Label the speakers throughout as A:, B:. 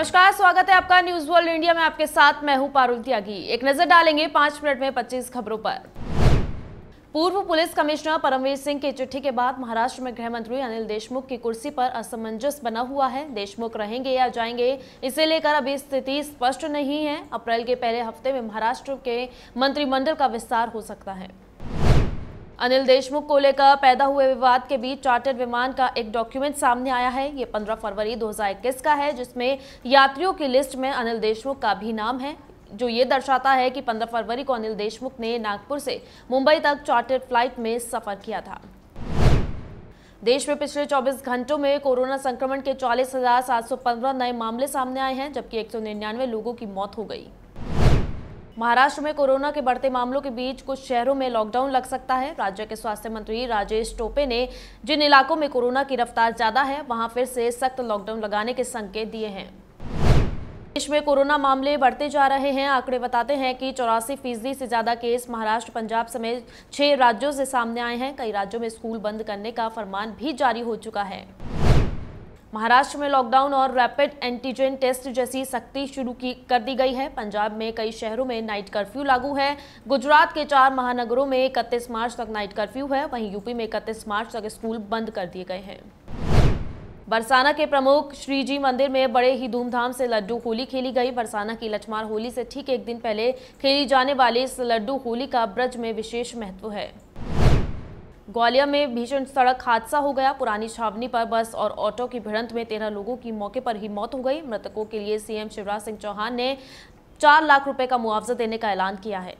A: नमस्कार स्वागत है आपका न्यूज वर्ल्ड इंडिया में आपके साथ मैं हूं पारुल त्यागी एक नजर डालेंगे पांच मिनट में 25 खबरों पर पूर्व पुलिस कमिश्नर परमवीर सिंह की चिट्ठी के बाद महाराष्ट्र में गृह मंत्री अनिल देशमुख की कुर्सी पर असमंजस बना हुआ है देशमुख रहेंगे या जाएंगे इसे लेकर अभी स्थिति स्पष्ट नहीं है अप्रैल के पहले हफ्ते में महाराष्ट्र के मंत्रिमंडल का विस्तार हो सकता है अनिल देशमुख को लेकर पैदा हुए विवाद के बीच चार्टर्ड विमान का एक डॉक्यूमेंट सामने आया है ये 15 फरवरी 2021 का है जिसमें यात्रियों की लिस्ट में अनिल देशमुख का भी नाम है जो ये दर्शाता है कि 15 फरवरी को अनिल देशमुख ने नागपुर से मुंबई तक चार्टर्ड फ्लाइट में सफर किया था देश में पिछले 24 घंटों में कोरोना संक्रमण के चालीस नए मामले सामने आए हैं जबकि एक लोगों की मौत हो गई महाराष्ट्र में कोरोना के बढ़ते मामलों के बीच कुछ शहरों में लॉकडाउन लग सकता है राज्य के स्वास्थ्य मंत्री राजेश टोपे ने जिन इलाकों में कोरोना की रफ्तार ज्यादा है वहां फिर से सख्त लॉकडाउन लगाने के संकेत दिए हैं देश में कोरोना मामले बढ़ते जा रहे हैं आंकड़े बताते हैं कि चौरासी फीसदी से ज्यादा केस महाराष्ट्र पंजाब समेत छह राज्यों से सामने आए हैं कई राज्यों में स्कूल बंद करने का फरमान भी जारी हो चुका है महाराष्ट्र में लॉकडाउन और रैपिड एंटीजन टेस्ट जैसी सख्ती शुरू की कर दी गई है पंजाब में कई शहरों में नाइट कर्फ्यू लागू है गुजरात के चार महानगरों में इकतीस मार्च तक नाइट कर्फ्यू है वहीं यूपी में इकतीस मार्च तक स्कूल बंद कर दिए गए हैं बरसाना के प्रमुख श्रीजी मंदिर में बड़े ही धूमधाम से लड्डू होली खेली गई बरसाना की लठमार होली से ठीक एक दिन पहले खेली जाने वाली इस लड्डू होली का ब्रज में विशेष महत्व है ग्वालियर में भीषण सड़क हादसा हो गया पुरानी छावनी पर बस और ऑटो की भिड़ंत में तेरह लोगों की मौके पर ही मौत हो गई मृतकों के लिए सीएम शिवराज सिंह चौहान ने चार लाख रुपए का मुआवजा देने का ऐलान किया है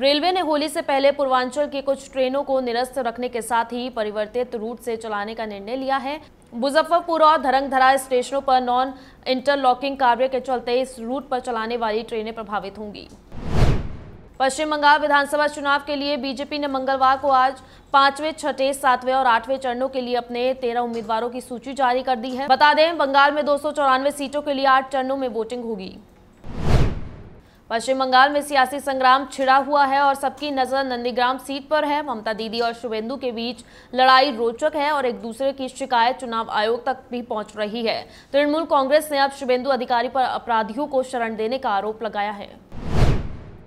A: रेलवे ने होली से पहले पूर्वांचल की कुछ ट्रेनों को निरस्त रखने के साथ ही परिवर्तित रूट से चलाने का निर्णय लिया है मुजफ्फरपुर और धरंगधरा स्टेशनों पर नॉन इंटरलॉकिंग कार्य के चलते इस रूट पर चलाने वाली ट्रेनें प्रभावित होंगी पश्चिम बंगाल विधानसभा चुनाव के लिए बीजेपी ने मंगलवार को आज पांचवें छठे सातवें और आठवें चरणों के लिए अपने तेरह उम्मीदवारों की सूची जारी कर दी है बता दें बंगाल में दो सीटों के लिए आठ चरणों में वोटिंग होगी पश्चिम बंगाल में सियासी संग्राम छिड़ा हुआ है और सबकी नजर नंदीग्राम सीट पर है ममता दीदी और शुभेंदु के बीच लड़ाई रोचक है और एक दूसरे की शिकायत चुनाव आयोग तक भी पहुंच रही है तृणमूल कांग्रेस ने अब शुभेंदु अधिकारी पर अपराधियों को शरण देने का आरोप लगाया है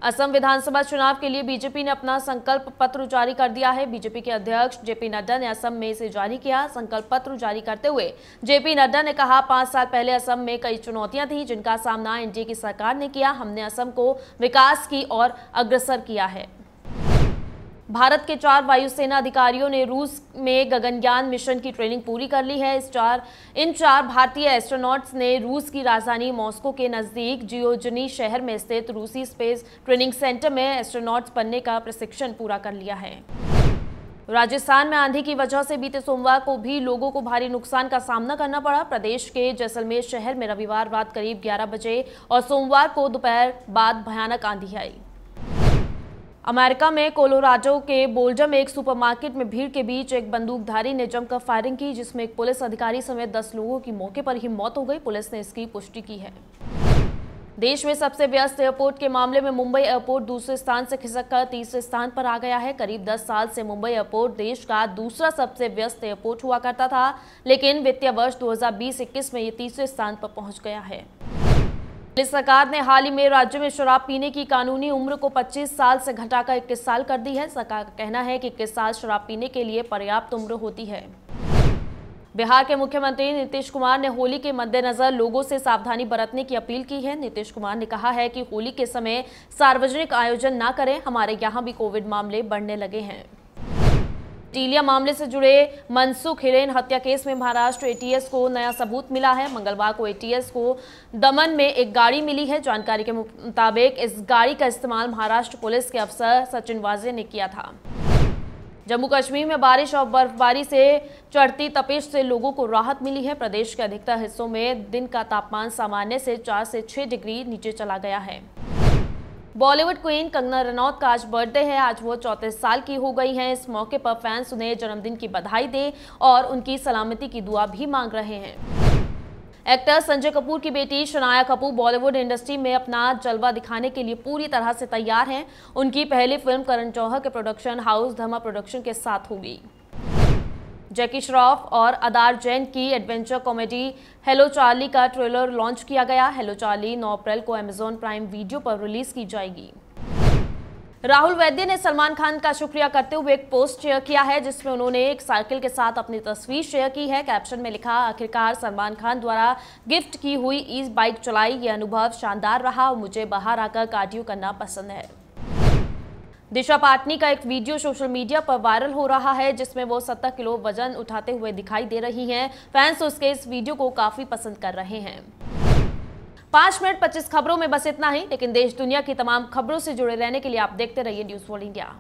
A: असम विधानसभा चुनाव के लिए बीजेपी ने अपना संकल्प पत्र जारी कर दिया है बीजेपी के अध्यक्ष जेपी नड्डा ने असम में इसे जारी किया संकल्प पत्र जारी करते हुए जेपी नड्डा ने कहा पांच साल पहले असम में कई चुनौतियां थी जिनका सामना एनडीए की सरकार ने किया हमने असम को विकास की और अग्रसर किया है भारत के चार वायुसेना अधिकारियों ने रूस में गगनयान मिशन की ट्रेनिंग पूरी कर ली है इस चार इन चार भारतीय एस्ट्रोनॉट्स ने रूस की राजधानी मॉस्को के नज़दीक जियोजनी शहर में स्थित रूसी स्पेस ट्रेनिंग सेंटर में एस्ट्रोनॉट्स बनने का प्रशिक्षण पूरा कर लिया है राजस्थान में आंधी की वजह से बीते सोमवार को भी लोगों को भारी नुकसान का सामना करना पड़ा प्रदेश के जैसलमेर शहर में रविवार रात करीब 11 बजे और सोमवार को दोपहर बाद भयानक आंधी आई अमेरिका में कोलोराडो के बोल्डम एक सुपरमार्केट में भीड़ के बीच एक बंदूकधारी ने जमकर फायरिंग की जिसमें एक पुलिस अधिकारी समेत दस लोगों की मौके पर ही मौत हो गई पुलिस ने इसकी पुष्टि की है देश में सबसे व्यस्त एयरपोर्ट के मामले में मुंबई एयरपोर्ट दूसरे स्थान से खिसक कर तीसरे स्थान पर आ गया है करीब 10 साल से मुंबई एयरपोर्ट देश का दूसरा सबसे व्यस्त एयरपोर्ट हुआ करता था लेकिन वित्तीय वर्ष 2020-21 में ये तीसरे स्थान पर पहुंच गया है दिल्ली सरकार ने हाल ही में राज्य में शराब पीने की कानूनी उम्र को 25 साल से घटाकर इक्कीस साल कर दी है सरकार का कहना है कि इक्कीस साल शराब पीने के लिए पर्याप्त उम्र होती है बिहार के मुख्यमंत्री नीतीश कुमार ने होली के मद्देनजर लोगों से सावधानी बरतने की अपील की है नीतीश कुमार ने कहा है कि होली के समय सार्वजनिक आयोजन न करें हमारे यहाँ भी कोविड मामले बढ़ने लगे हैं टीलिया मामले से जुड़े मनसुख हिरेन हत्या केस में महाराष्ट्र एटीएस को नया सबूत मिला है मंगलवार को एटीएस को दमन में एक गाड़ी मिली है जानकारी के मुताबिक इस गाड़ी का इस्तेमाल महाराष्ट्र पुलिस के अफसर सचिन वाजे ने किया था जम्मू कश्मीर में बारिश और बर्फबारी से चढ़ती तपिश से लोगों को राहत मिली है प्रदेश के अधिकतर हिस्सों में दिन का तापमान सामान्य से चार से छह डिग्री नीचे चला गया है बॉलीवुड क्वीन कंगना रनौत का आज बर्थडे है आज वो चौंतीस साल की हो गई हैं इस मौके पर फैंस उन्हें जन्मदिन की बधाई दें और उनकी सलामती की दुआ भी मांग रहे हैं एक्टर संजय कपूर की बेटी शनाया कपूर बॉलीवुड इंडस्ट्री में अपना जलवा दिखाने के लिए पूरी तरह से तैयार हैं उनकी पहली फिल्म करण जौहर के प्रोडक्शन हाउस धर्मा प्रोडक्शन के साथ होगी जैकी श्रॉफ और अदार जैन की एडवेंचर कॉमेडी हेलो चार्ली का ट्रेलर लॉन्च किया गया हेलो चार्ली 9 अप्रैल को अमेजॉन प्राइम वीडियो पर रिलीज की जाएगी राहुल वैद्य ने सलमान खान का शुक्रिया करते हुए एक पोस्ट शेयर किया है जिसमें उन्होंने एक साइकिल के साथ अपनी तस्वीर शेयर की है कैप्शन में लिखा आखिरकार सलमान खान द्वारा गिफ्ट की हुई ई बाइक चलाई यह अनुभव शानदार रहा और मुझे बाहर आकर कार्डियो करना पसंद है दिशा पाटनी का एक वीडियो सोशल मीडिया पर वायरल हो रहा है जिसमें वो 70 किलो वजन उठाते हुए दिखाई दे रही हैं फैंस उसके इस वीडियो को काफी पसंद कर रहे हैं पांच मिनट पच्चीस खबरों में बस इतना ही लेकिन देश दुनिया की तमाम खबरों से जुड़े रहने के लिए आप देखते रहिए न्यूज़ वर्ल्ड इंडिया